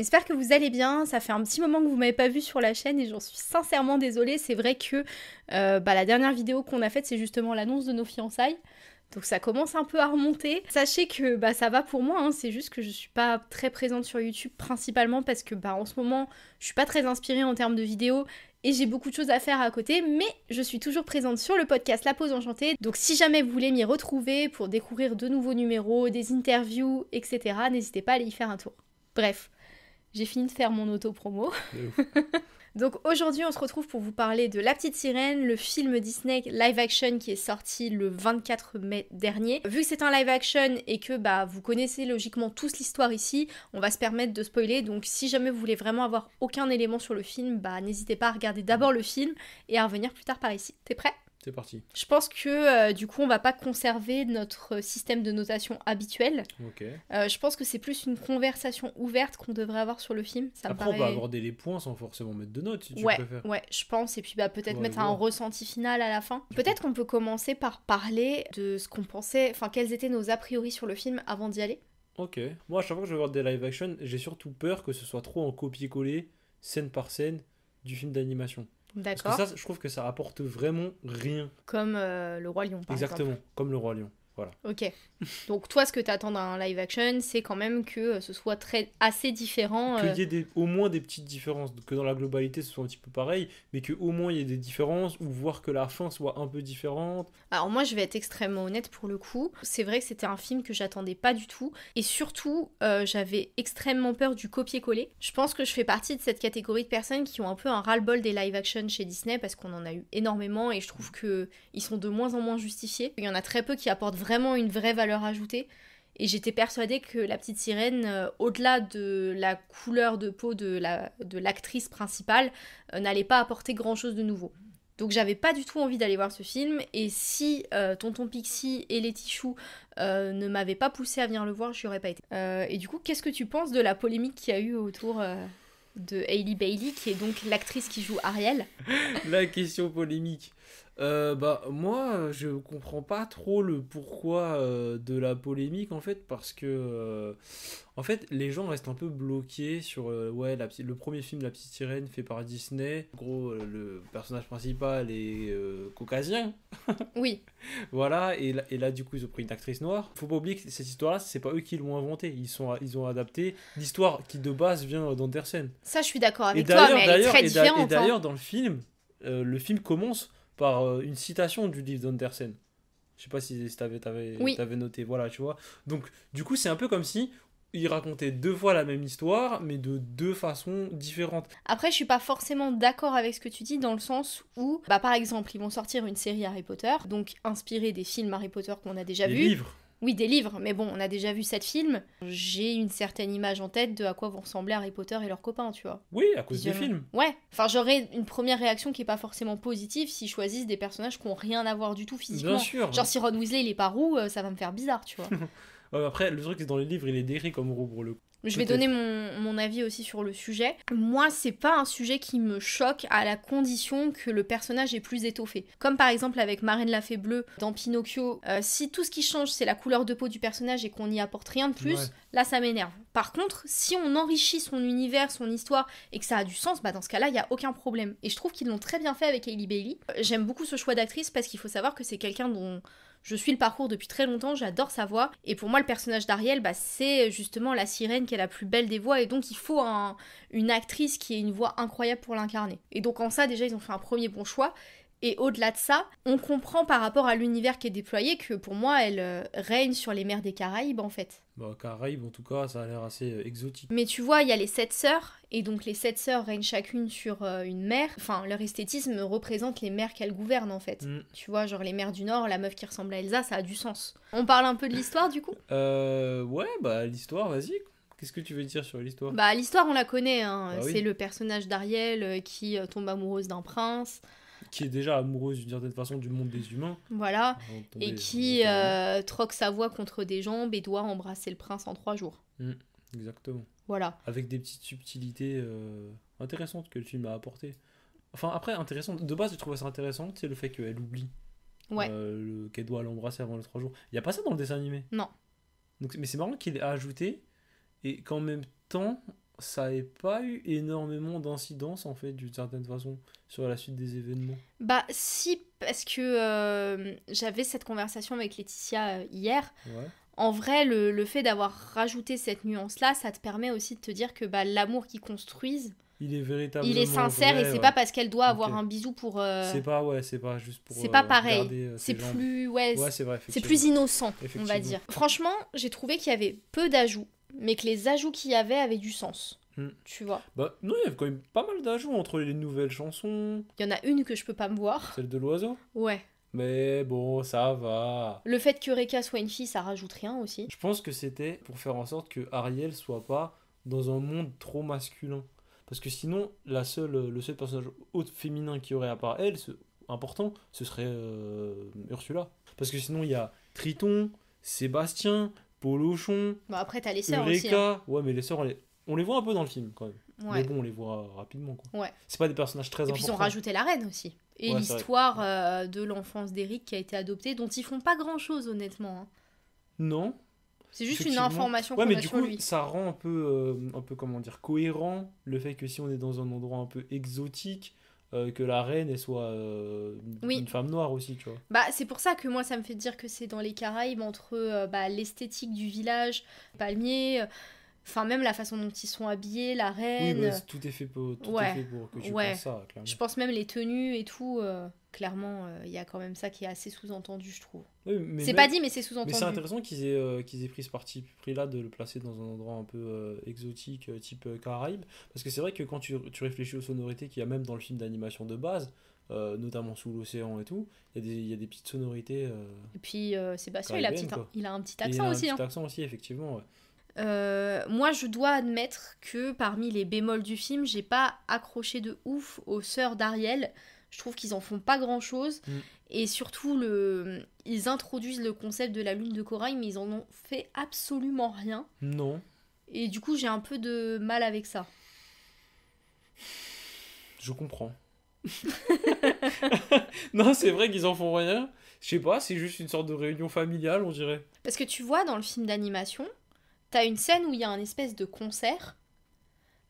J'espère que vous allez bien. Ça fait un petit moment que vous m'avez pas vu sur la chaîne et j'en suis sincèrement désolée. C'est vrai que euh, bah, la dernière vidéo qu'on a faite, c'est justement l'annonce de nos fiançailles. Donc ça commence un peu à remonter. Sachez que bah, ça va pour moi, hein. c'est juste que je suis pas très présente sur YouTube principalement parce que bah, en ce moment je suis pas très inspirée en termes de vidéos et j'ai beaucoup de choses à faire à côté, mais je suis toujours présente sur le podcast La Pause Enchantée. Donc si jamais vous voulez m'y retrouver pour découvrir de nouveaux numéros, des interviews, etc., n'hésitez pas à aller y faire un tour. Bref, j'ai fini de faire mon auto-promo. Donc aujourd'hui, on se retrouve pour vous parler de La Petite Sirène, le film Disney live action qui est sorti le 24 mai dernier. Vu que c'est un live action et que bah vous connaissez logiquement tous l'histoire ici, on va se permettre de spoiler. Donc si jamais vous voulez vraiment avoir aucun élément sur le film, bah n'hésitez pas à regarder d'abord le film et à revenir plus tard par ici. T'es prêt c'est parti. Je pense que euh, du coup, on va pas conserver notre système de notation habituel. Ok. Euh, je pense que c'est plus une conversation ouverte qu'on devrait avoir sur le film. Ça Après, on peut aborder les points sans forcément mettre de notes, si tu ouais, préfères. Ouais, je pense. Et puis bah, peut-être mettre un ressenti final à la fin. Peut-être qu'on peut commencer par parler de ce qu'on pensait, enfin, quels étaient nos a priori sur le film avant d'y aller. Ok. Moi, à chaque fois que je vais voir des live action, j'ai surtout peur que ce soit trop en copier-coller, scène par scène, du film d'animation. D'accord. ça, je trouve que ça apporte vraiment rien. Comme euh, le Roi Lion, Exactement, comme le Roi Lion. Ok. Donc toi, ce que tu attends d'un live action, c'est quand même que euh, ce soit très assez différent. Qu'il euh, y ait au moins des petites différences, que dans la globalité ce soit un petit peu pareil, mais que au moins il y ait des différences ou voir que la fin soit un peu différente. Alors moi, je vais être extrêmement honnête pour le coup. C'est vrai que c'était un film que j'attendais pas du tout, et surtout euh, j'avais extrêmement peur du copier-coller. Je pense que je fais partie de cette catégorie de personnes qui ont un peu un ras-le-bol des live action chez Disney parce qu'on en a eu énormément et je trouve que ils sont de moins en moins justifiés. Il y en a très peu qui apportent vraiment vraiment une vraie valeur ajoutée. Et j'étais persuadée que la petite sirène, euh, au-delà de la couleur de peau de, l'actrice principale, euh, n'allait pas apporter grand-chose de nouveau. Donc j'avais pas du tout envie d'aller voir ce film. Et si euh, Tonton Pixie et les Tichous ne m'avaient pas poussé à venir le voir, j'y aurais pas été. et du coup, qu'est-ce que tu penses de la polémique qu'il y a eu autour de Hailey Bailey, qui est donc l'actrice qui joue Ariel La question polémique. Euh, bah moi je comprends pas trop le pourquoi euh, de la polémique en fait parce que euh, en fait les gens restent un peu bloqués sur ouais la, le premier film La petite sirène fait par Disney en gros le personnage principal est caucasien oui voilà et là, et là, du coup ils ont pris une actrice noire faut pas oublier que cette histoire là c'est pas eux qui l'ont inventée ils sont ils ont adapté l'histoire qui de base vient d'Andersen ça je suis d'accord avec toi mais très différente et hein. d'ailleurs dans le film le film commence par euh, une citation du livre d'Andersen. Je sais pas si, tu avais noté, voilà, tu vois. Donc, du coup, c'est un peu comme si il racontait deux fois la même histoire, mais de deux façons différentes. Après, je suis pas forcément d'accord avec ce que tu dis, dans le sens où, bah, par exemple, ils vont sortir une série Harry Potter, donc inspirée des films Harry Potter qu'on a déjà vus. Des livres oui, des livres, mais bon, on a déjà vu sept films. J'ai une certaine image en tête de à quoi vont ressembler Harry Potter et leurs copains, tu vois. Oui, à cause des films. Ouais. Enfin, j'aurais une première réaction qui est pas forcément positive s'ils choisissent des personnages qui ont rien à voir du tout physiquement. Bien sûr. Genre si Ron Weasley il est pas roux, euh, ça va me faire bizarre, tu vois. après, le truc c'est dans les livres, il est décrit comme roux pour le coup. Je vais donner mon, avis aussi sur le sujet. Moi, c'est pas un sujet qui me choque à la condition que le personnage est plus étoffé. Comme par exemple avec Marraine la Fée Bleue dans Pinocchio, euh, si tout ce qui change c'est la couleur de peau du personnage et qu'on n'y apporte rien de plus, là ça m'énerve. Par contre, si on enrichit son univers, son histoire et que ça a du sens, bah dans ce cas-là, il y a aucun problème. Et je trouve qu'ils l'ont très bien fait avec Hailey Bailey. Euh, j'aime beaucoup ce choix d'actrice parce qu'il faut savoir que c'est quelqu'un dont je suis le parcours depuis très longtemps, j'adore sa voix. Et pour moi, le personnage d'Ariel, bah, c'est justement la sirène qui est la plus belle des voix et donc il faut une actrice qui ait une voix incroyable pour l'incarner. Et donc en ça déjà ils ont fait un premier bon choix. Et au-delà de ça, on comprend par rapport à l'univers qui est déployé que pour moi, elle euh, règne sur les mers des Caraïbes en fait. Bah, Caraïbes en tout cas, ça a l'air assez euh, exotique. Mais tu vois, il y a les sept sœurs, et donc les sept sœurs règnent chacune sur euh, une mer. Enfin, leur esthétisme représente les mers qu'elles gouvernent en fait. Mm. Tu vois, genre les mers du Nord, la meuf qui ressemble à Elsa, ça a du sens. On parle un peu de l'histoire du coup euh, Ouais, bah l'histoire, vas-y, Qu'est-ce que tu veux dire sur l'histoire Bah l'histoire on la connaît, hein. Bah c'est le personnage d'Ariel euh, qui euh, tombe amoureuse d'un prince. Qui est déjà amoureuse d'une certaine façon du monde des humains. Voilà, et qui euh, troque sa voix contre des jambes et doit embrasser le prince en trois jours. Mmh, exactement. Voilà. Avec des petites subtilités intéressantes que le film a apportées. Enfin après, intéressant. De base je trouve ça intéressant, c'est le fait qu'elle oublie. Ouais. Euh, qu'elle doit l'embrasser avant les trois jours. Il n'y a pas ça dans le dessin animé. Non. Donc, mais c'est marrant qu'il ait ajouté et qu'en même temps, ça n'ait pas eu énormément d'incidence, en fait, d'une certaine façon, sur la suite des événements. Bah, si, parce que euh, j'avais cette conversation avec Laetitia euh, hier. En vrai, le, fait d'avoir rajouté cette nuance-là, ça te permet aussi de te dire que bah, l'amour qu'ils construisent, il est véritablement il est sincère et c'est pas parce qu'elle doit avoir un bisou pour euh, c'est pas c'est pas juste pour c'est pas pareil c'est plus c'est plus innocent on va dire franchement j'ai trouvé qu'il y avait peu d'ajouts mais que les ajouts qu'il y avait avaient du sens. Hmm. Tu vois Bah non, il y avait quand même pas mal d'ajouts entre les nouvelles chansons. Il y en a une que je peux pas me voir. Celle de l'oiseau Ouais. Mais bon, ça va. Le fait que Reka soit une fille, ça rajoute rien aussi. Je pense que c'était pour faire en sorte que Ariel soit pas dans un monde trop masculin. Parce que sinon, la seule, euh, le seul personnage haute féminin qui aurait à part elle, ce, important, ce serait euh, Ursula. Parce que sinon, il y a Triton, Sébastien, Polochon. Bon, après, les sœurs hein. Ouais, mais les sœurs, on les... voit un peu dans le film quand même. Mais bon, on les voit rapidement. Quoi. Ouais. C'est pas des personnages très Et puis ils ont rajouté la reine aussi. Et l'histoire euh, de l'enfance d'Eric qui a été adoptée, dont ils font pas grand chose, honnêtement. Hein. Non. C'est juste une information ouais, mais du coup, Ça rend un peu, euh, un peu, comment dire, cohérent le fait que si on est dans un endroit un peu exotique, euh, que la reine soit euh, une femme noire aussi, tu vois. Bah, c'est pour ça que moi, ça me fait dire que c'est dans les Caraïbes, entre euh, bah, l'esthétique du village, palmier, Enfin, même la façon dont ils sont habillés, la reine. Oui, tout est fait pour, tout est fait pour que tu ouais. ça, clairement. Je pense même les tenues et tout. Euh, clairement, euh, il y a quand même ça qui est assez sous-entendu, je trouve. c'est pas dit, mais c'est sous-entendu. Mais c'est intéressant qu'ils aient, euh, qu'ils aient pris ce parti pris-là de le placer dans un endroit un peu exotique, type Caraïbes. Parce que c'est vrai que quand tu, tu réfléchis aux sonorités qu'il y a même dans le film d'animation de base, notamment sous l'océan et tout. Il y, y, a des petites sonorités. et puis Sébastien, il a, petit, il a, un petit accent aussi. Il a un petit hein. accent aussi, effectivement. Euh, moi, je dois admettre que parmi les bémols du film, j'ai pas accroché de ouf aux sœurs d'Ariel. Je trouve qu'ils en font pas grand chose. Mm. Et surtout, ils introduisent le concept de la lune de corail, mais ils en ont fait absolument rien. Non. Et du coup, j'ai un peu de mal avec ça. Je comprends. non, c'est vrai qu'ils en font rien. Je sais pas, c'est juste une sorte de réunion familiale, on dirait. Parce que tu vois, dans le film d'animation, T'as une scène où il y a un espèce de concert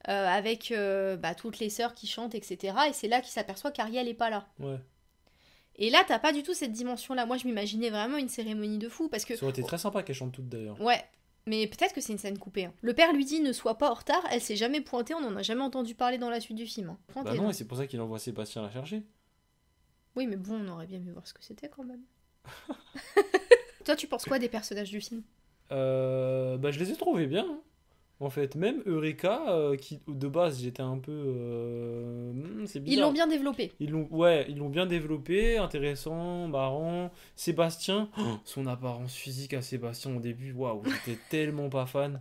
euh, avec euh, bah, toutes les sœurs qui chantent, etc. Et c'est là qu'il s'aperçoit qu'Ariel est pas là. Ouais. Et là, t'as pas du tout cette dimension-là. Moi, je m'imaginais vraiment une cérémonie de fou parce que. Ça aurait été très sympa qu'elles chantent toutes d'ailleurs. Ouais. Mais peut-être que c'est une scène coupée. Hein. Le père lui dit ne sois pas en retard, elle s'est jamais pointée, on en a jamais entendu parler dans la suite du film. Ah Bah non, hein. et c'est pour ça qu'il envoie Sébastien la chercher. Oui, mais bon, on aurait bien vu voir ce que c'était quand même. Toi, tu penses quoi des personnages du film euh, bah, je les ai trouvés bien. Hein. En fait, même Eureka, euh, qui de base j'étais un peu. Euh, hmm, ils l'ont bien développé. Ils l'ont, ouais, ils l'ont bien développé, intéressant, marrant. Sébastien, oh, son apparence physique à Sébastien au début, waouh, j'étais tellement pas fan.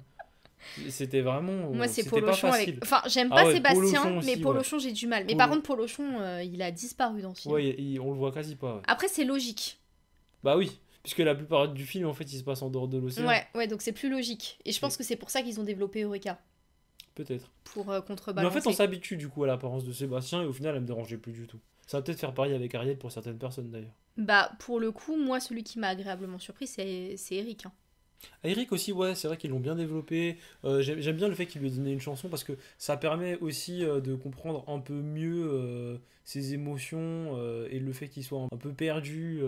C'était vraiment. Moi, c'est Polochon avec. Enfin, j'aime ah pas Sébastien, mais Polochon, j'ai du mal. Mais par contre, Polochon, il a disparu dans ce film. Ouais, on le voit quasi pas. Après, c'est logique. Bah oui puisque la plupart du film en fait il se passe en dehors de l'océan. Ouais, ouais, donc c'est plus logique. Et je pense que c'est pour ça qu'ils ont développé Eureka. Peut-être. Pour euh, contrebalancer. Mais en fait, on s'habitue du coup à l'apparence de Sébastien et au final, elle me dérangeait plus du tout. Ça va peut-être faire pareil avec Ariette pour certaines personnes d'ailleurs. Bah, pour le coup, moi, celui qui m'a agréablement surpris, c'est Eric. Hein. Ah, Eric aussi, ouais, c'est vrai qu'ils l'ont bien développé. Euh, j'aime, bien le fait qu'il lui ait donné une chanson parce que ça permet aussi euh, de comprendre un peu mieux euh, ses émotions et le fait qu'il soit un peu perdu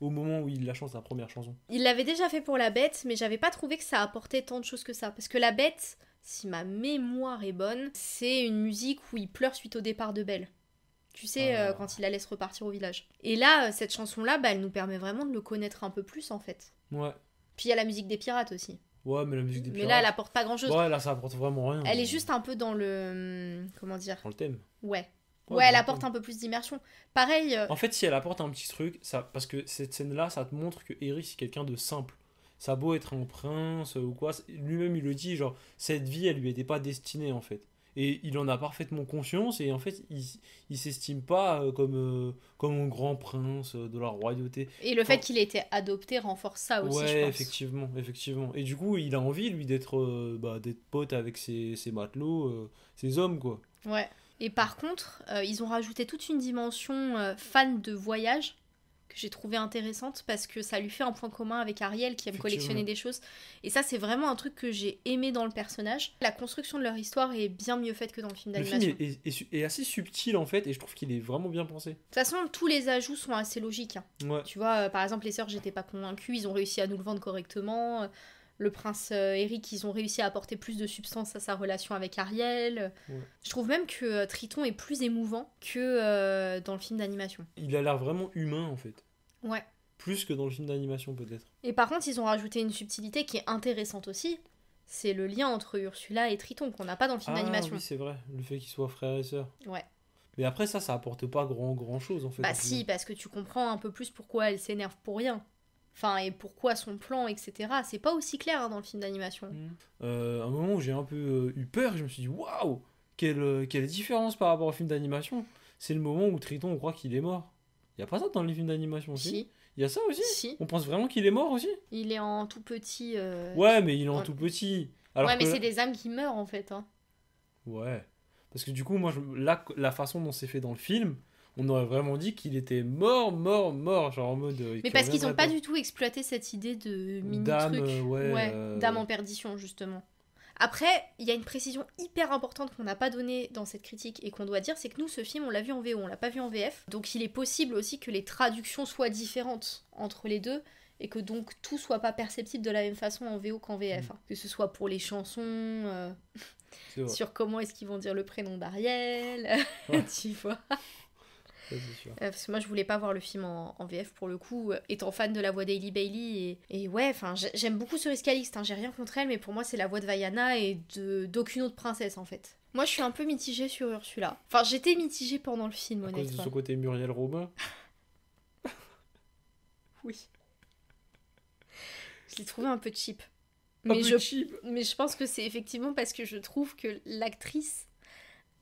au moment où il la chante sa première chanson. Il l'avait déjà fait pour La Bête, mais j'avais pas trouvé que ça apportait tant de choses que ça. Parce que La Bête, si ma mémoire est bonne, c'est une musique où il pleure suite au départ de Belle. Tu sais, ah. quand il la laisse repartir au village. Et là, cette chanson-là, bah, elle nous permet vraiment de le connaître un peu plus en fait. Ouais, puis il y a la musique des pirates aussi. Ouais, mais la musique des pirates. Mais là, elle apporte pas grand chose. Ouais, là, ça apporte vraiment rien. Elle est juste un peu dans le. Hum, comment dire Dans le thème. Ouais. Ouais, elle apporte un peu plus d'immersion. Pareil. Euh, en fait, si elle apporte un petit truc, ça... parce que cette scène-là, ça te montre que Eric, c'est quelqu'un de simple. Ça beau être un prince ou quoi, lui-même, il le dit, genre, cette vie, elle lui était pas destinée, en fait. Et il en a parfaitement conscience et en fait, il, il s'estime pas euh, comme, euh, comme un grand prince euh, de la royauté. Et le fait qu'il ait été adopté renforce ça aussi, ouais, je pense. effectivement, effectivement. Et du coup, il a envie, lui, d'être bah pote avec ses, ses matelots, ses hommes, quoi. Ouais. Et par contre, ils ont rajouté toute une dimension fan de voyage j'ai trouvé intéressante parce que ça lui fait un point commun avec Ariel qui aime collectionner des choses. Et ça, c'est vraiment un truc que j'ai aimé dans le personnage. La construction de leur histoire est bien mieux faite que dans le film d'animation. Le film est, assez subtil en fait et je trouve qu'il est vraiment bien pensé. De toute façon, tous les ajouts sont assez logiques. Hein. Tu vois, euh, par exemple, les sœurs, j'étais pas convaincue, ils ont réussi à nous le vendre correctement. Euh, le prince euh, Eric, ils ont réussi à apporter plus de substance à sa relation avec Ariel. Je trouve même que Triton est plus émouvant que dans le film d'animation. Il a l'air vraiment humain en fait. Ouais. Plus que dans le film d'animation peut-être. Et par contre, ils ont rajouté une subtilité qui est intéressante aussi. C'est le lien entre Ursula et Triton qu'on n'a pas dans le film ah, d'animation. Oui, c'est vrai, le fait qu'ils soient frères et sœurs. Ouais. Mais après ça, ça apporte pas grand grand chose en fait. Bah si, parce que tu comprends un peu plus pourquoi elle s'énerve pour rien. Enfin, et pourquoi son plan, etc. C'est pas aussi clair hein, dans le film d'animation. Mm. Euh, un moment où j'ai un peu euh, eu peur, je me suis dit waouh, quelle, euh, quelle différence par rapport au film d'animation. C'est le moment où Triton, croit qu'il est mort. Il n'y a pas ça dans les films d'animation aussi si. Il y a ça aussi On pense vraiment qu'il est mort aussi Il est en tout petit. Euh, ouais, mais il est en, tout petit. Alors ouais, mais c'est des âmes qui meurent en fait. Hein. Ouais. Parce que du coup, moi, je... la... la façon dont c'est fait dans le film, on aurait vraiment dit qu'il était mort, mort, mort, genre en mode. Euh, mais parce qu'ils n'ont pas du tout exploité cette idée de mini truc, euh, ouais, d'âme en perdition justement. Après, il y a une précision hyper importante qu'on n'a pas donnée dans cette critique et qu'on doit dire, c'est que nous, ce film, on l'a vu en VO, on l'a pas vu en VF. Donc il est possible aussi que les traductions soient différentes entre les deux et que donc tout soit pas perceptible de la même façon en VO qu'en VF. Mm. Que ce soit pour les chansons, euh, sur comment est-ce qu'ils vont dire le prénom d'Ariel, tu vois. Euh, parce que moi, je voulais pas voir le film en, VF pour le coup, euh, étant fan de la voix d'Ailey Bailey. Et, ouais, enfin, j'aime beaucoup Cerise Calixte, hein, j'ai rien contre elle, mais pour moi, c'est la voix de Vaiana et d'aucune autre princesse en fait. Moi, je suis un peu mitigée sur Ursula. Enfin, j'étais mitigée pendant le film, à honnêtement. Cause de côté Muriel Robin Oui. Je l'ai trouvé un peu cheap. peu je, cheap. mais je pense que c'est effectivement parce que je trouve que l'actrice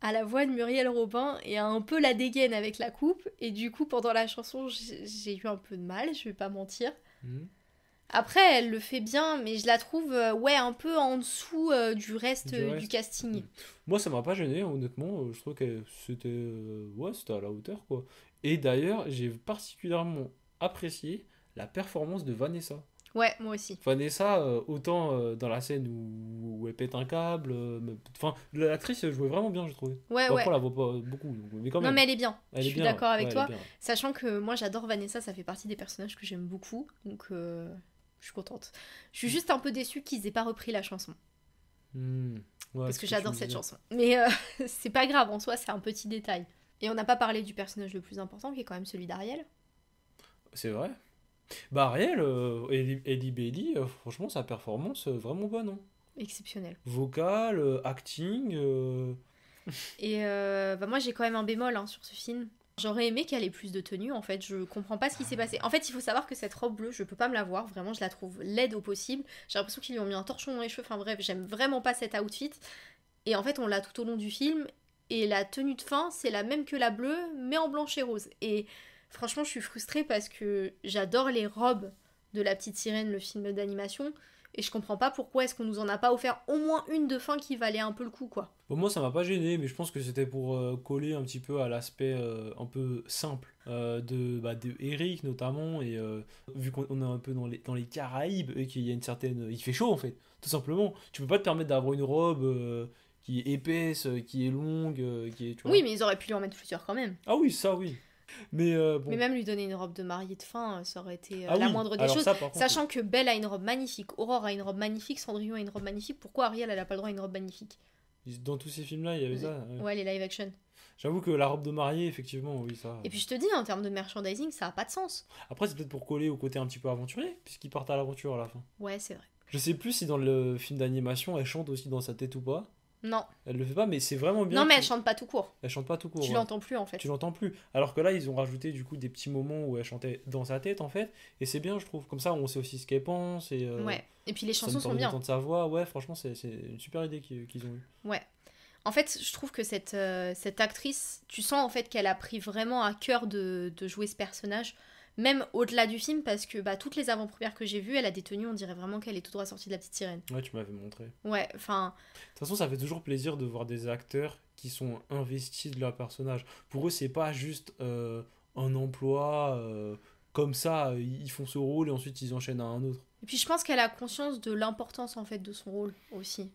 à la voix de Muriel Robin et un peu la dégaine avec la coupe. Et du coup, pendant la chanson, j'ai eu un peu de mal, je vais pas mentir. Mhm. Après, elle le fait bien, mais je la trouve euh, ouais un peu en dessous euh, du, reste, du, euh, casting. Mhm. Moi, ça m'a pas gêné, hein, honnêtement. Je trouve que c'était à la hauteur quoi. Et d'ailleurs, j'ai particulièrement apprécié la performance de Vanessa. Ouais, moi aussi. Vanessa, euh, autant euh, dans la scène où, elle pète un câble, euh, enfin, l'actrice jouait vraiment bien, je trouvais. Ouais, on la voit pas beaucoup, quand même. Non, mais elle est bien. je suis d'accord avec toi. Sachant que moi, j'adore Vanessa, ça fait partie des personnages que j'aime beaucoup, donc je suis contente. Je suis juste un peu déçue qu'ils aient pas repris la chanson. Hmm. Parce que, que j'adore cette chanson. Mais c'est pas grave, en soi, c'est un petit détail. Et on n'a pas parlé du personnage le plus important, qui est quand même celui d'Ariel. C'est vrai. Bah Ariel, Eddie, euh, euh, franchement, sa performance, euh, vraiment bonne. non hein. Exceptionnelle. Vocal, acting. Et bah, moi, j'ai quand même un bémol hein, sur ce film. J'aurais aimé qu'elle ait plus de tenue, en fait. Je comprends pas ce qui s'est passé. En fait, il faut savoir que cette robe bleue, je peux pas me la voir. Vraiment, je la trouve laide au possible. J'ai l'impression qu'ils lui ont mis un torchon dans les cheveux. Enfin bref, j'aime vraiment pas cette outfit. Et en fait, on l'a tout au long du film. Et la tenue de fin, c'est la même que la bleue, mais en blanche et rose. Et franchement, je suis frustrée parce que j'adore les robes de La Petite Sirène, le film d'animation. Et je comprends pas pourquoi est-ce qu'on nous en a pas offert au moins une de fin qui valait un peu le coup, quoi. Bon, moi, ça m'a pas gêné, mais je pense que c'était pour euh, coller un petit peu à l'aspect euh, un peu simple euh, de, bah, de Eric, notamment. Et vu qu'on est un peu dans les, dans les Caraïbes et qu'il y a une certaine. Il fait chaud, en fait, tout simplement. Tu peux pas te permettre d'avoir une robe qui est épaisse, qui est longue, qui est. Oui, mais ils auraient pu lui en mettre plusieurs quand même. Ah oui, ça, oui. Euh, Mais, même lui donner une robe de mariée de fin, euh, ça aurait été euh, ah la moindre des choses. Sachant que Belle a une robe magnifique, Aurore a une robe magnifique, Cendrillon a une robe magnifique, pourquoi Ariel, elle n'a pas le droit à une robe magnifique Dans tous ces films-là, il y avait ça. Ouais. les live action. J'avoue que la robe de mariée, effectivement, oui, ça. Et puis je te dis, en termes de merchandising, ça n'a pas de sens. Après, c'est peut-être pour coller au côté un petit peu aventurier, puisqu'ils partent à l'aventure à la fin. Ouais, c'est vrai. Je sais plus si dans le film d'animation, elle chante aussi dans sa tête ou pas. Non. Elle le fait pas, mais c'est vraiment bien. Non, mais elle chante pas tout court. Elle chante pas tout court. Tu l'entends plus en fait. Tu l'entends plus. Alors que là, ils ont rajouté du coup des petits moments où elle chantait dans sa tête en fait, et c'est bien, je trouve. Comme ça, on sait aussi ce qu'elle pense et. Euh, ouais. Et puis les chansons sont bien. entend sa voix, ouais. Franchement, c'est une super idée qu'ils ont eue. Ouais. En fait, je trouve que cette, euh, cette actrice, tu sens en fait qu'elle a pris vraiment à cœur de, de jouer ce personnage même au-delà du film, parce que bah, toutes les avant-premières que j'ai vues, elle a des tenues, on dirait vraiment qu'elle est tout droit sortie de la petite sirène. Ouais, tu m'avais montré. Ouais, enfin. De toute façon, ça fait toujours plaisir de voir des acteurs qui sont investis de leur personnage. Pour eux, c'est pas juste euh, un emploi. Euh, comme ça, ils font ce rôle et ensuite ils enchaînent à un autre. Et puis je pense qu'elle a conscience de l'importance en fait de son rôle aussi.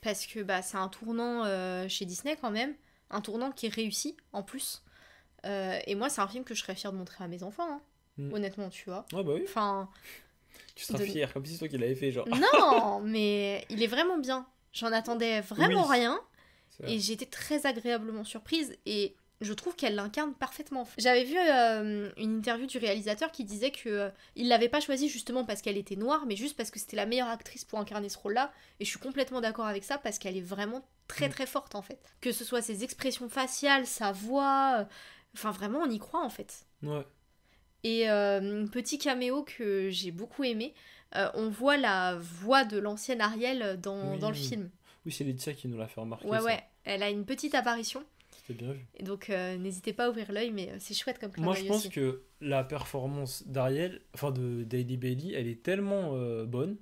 Parce que bah, c'est un tournant euh, chez Disney quand même, un tournant qui est réussi en plus. Euh, et moi, c'est un film que je serais fière de montrer à mes enfants, hein. mm. honnêtement, tu vois. Ah, bah oui. Enfin. Tu serais fière, comme si c'est toi qui l'avais fait, genre. Non, mais il est vraiment bien. J'en attendais vraiment rien. Et j'étais très agréablement surprise. Et je trouve qu'elle l'incarne parfaitement. J'avais vu euh, une interview du réalisateur qui disait que euh, il l'avait pas choisie justement parce qu'elle était noire, mais juste parce que c'était la meilleure actrice pour incarner ce rôle-là. Et je suis complètement d'accord avec ça parce qu'elle est vraiment très mm. très forte en fait. Que ce soit ses expressions faciales, sa voix, Enfin, vraiment, on y croit en fait. Ouais. Et un euh, petit caméo que j'ai beaucoup aimé, euh, on voit la voix de l'ancienne Ariel dans, le film. Oui, c'est Laetitia qui nous l'a fait remarquer. Ouais, ça. ouais, elle a une petite apparition. C'était bien vu. Et donc euh, n'hésitez pas à ouvrir l'œil, mais c'est chouette comme Moi, je pense que la performance d'Ariel, enfin de Daily Bailey, elle est tellement bonne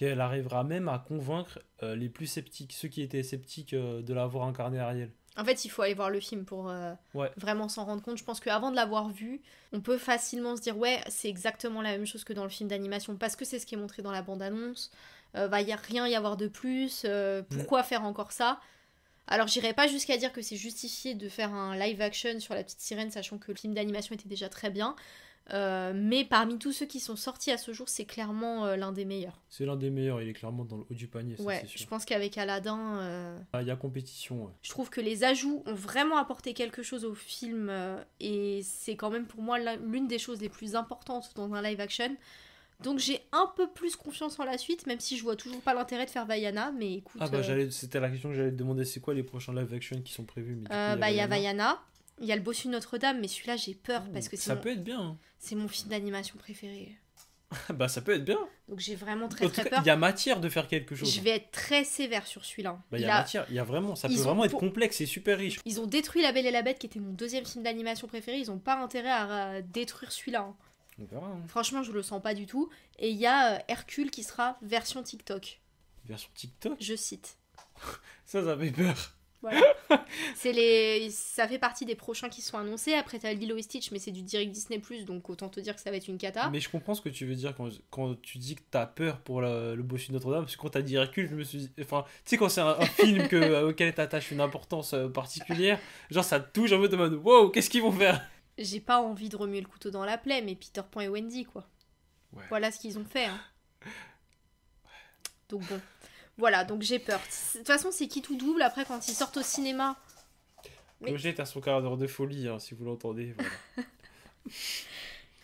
qu'elle arrivera même à convaincre euh, les plus sceptiques, ceux qui étaient sceptiques euh, de l'avoir incarné Ariel. En fait, il faut aller voir le film pour euh, vraiment s'en rendre compte. Je pense qu'avant de l'avoir vu, on peut facilement se dire ouais, c'est exactement la même chose que dans le film d'animation parce que c'est ce qui est montré dans la bande-annonce. va y a rien y avoir de plus. pourquoi faire encore ça alors j'irai pas jusqu'à dire que c'est justifié de faire un live action sur la petite sirène, sachant que le film d'animation était déjà très bien. Euh, mais parmi tous ceux qui sont sortis à ce jour, c'est clairement euh, l'un des meilleurs. C'est l'un des meilleurs, il est clairement dans le haut du panier. ouais, je pense qu'avec Aladdin. Euh, ah, il y a compétition. Je trouve que les ajouts ont vraiment apporté quelque chose au film et c'est quand même pour moi l'une des choses les plus importantes dans un live action. Donc j'ai un peu plus confiance en la suite, même si je vois toujours pas l'intérêt de faire Vaiana, mais écoute... Ah bah c'était la question que j'allais te demander, c'est quoi les prochains live action qui sont prévus mais Bah il y a Vaiana, il y a le bossu Notre-Dame, mais celui-là, j'ai peur parce que Ça peut être bien. Hein. C'est mon film d'animation préféré. bah, ça peut être bien. Donc, j'ai vraiment très, très peur. Il y a matière de faire quelque chose. Je vais être très sévère sur celui-là. Bah, il y a, matière, il y a vraiment. Ça peut vraiment être complexe et super riche. Ils ont détruit La Belle et la Bête, qui était mon deuxième film d'animation préféré. Ils n'ont pas intérêt à euh, détruire celui-là. Hein. Hein. Franchement, je le sens pas du tout. Et il y a euh, Hercule qui sera version TikTok. Version TikTok Je cite. ça, ça fait peur. Voilà. c'est les... Ça fait partie des prochains qui sont annoncés. Après, t'as Lilo et Stitch, mais c'est du direct Disney, donc autant te dire que ça va être une cata. Mais je comprends ce que tu veux dire quand, quand tu dis que t'as peur pour le bossu de Notre-Dame, parce que quand t'as dit Hercule, je me suis dit. Enfin, tu sais, quand c'est un, film que, euh, auquel t'attaches une importance euh, particulière, genre ça touche un peu de mode Wow, qu'est-ce qu'ils vont faire J'ai pas envie de remuer le couteau dans la plaie, mais Peter Pan et Wendy, quoi. Voilà ce qu'ils ont fait. Hein. Donc bon. Voilà, donc j'ai peur. De toute façon, c'est qui tout double après quand ils sortent au cinéma. Mais... L'objet est son quart de folie, hein, si vous l'entendez.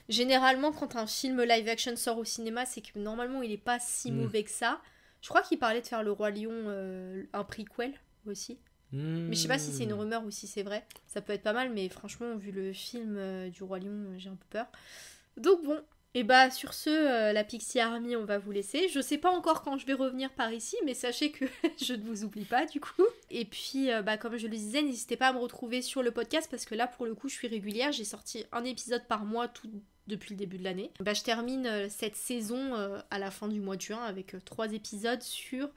Généralement, quand un film live action sort au cinéma, c'est que normalement il est pas si hmm. mauvais que ça. Je crois qu'il parlait de faire Le Roi Lion euh, un prequel aussi. Hmm. Mais je sais pas si c'est une rumeur ou si c'est vrai. Ça peut être pas mal, mais franchement, vu le film euh, du Roi Lion, j'ai un peu peur. Donc bon, et eh bah sur ce, euh, la Pixie Army, on va vous laisser. Je sais pas encore quand je vais revenir par ici, mais sachez que je ne vous oublie pas du coup. Et puis, euh, bah comme je le disais, n'hésitez pas à me retrouver sur le podcast parce que là, pour le coup, je suis régulière. J'ai sorti un épisode par mois tout depuis le début de l'année. Bah, je termine euh, cette saison à la fin du mois de juin avec trois épisodes sur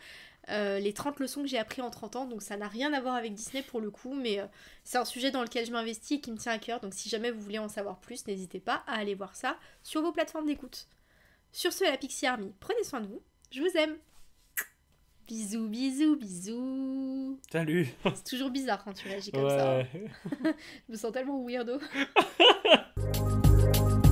euh, les 30 leçons que j'ai appris en 30 ans. Donc ça n'a rien à voir avec Disney pour le coup, mais euh, c'est un sujet dans lequel je m'investis et qui me tient à cœur. Donc si jamais vous voulez en savoir plus, n'hésitez pas à aller voir ça sur vos plateformes d'écoute. Sur ce, la Pixie Army, prenez soin de vous. Je vous aime. Bisous, bisous, bisous. Salut. C'est toujours bizarre quand tu réagis comme ça. Hein. je me sens tellement weirdo.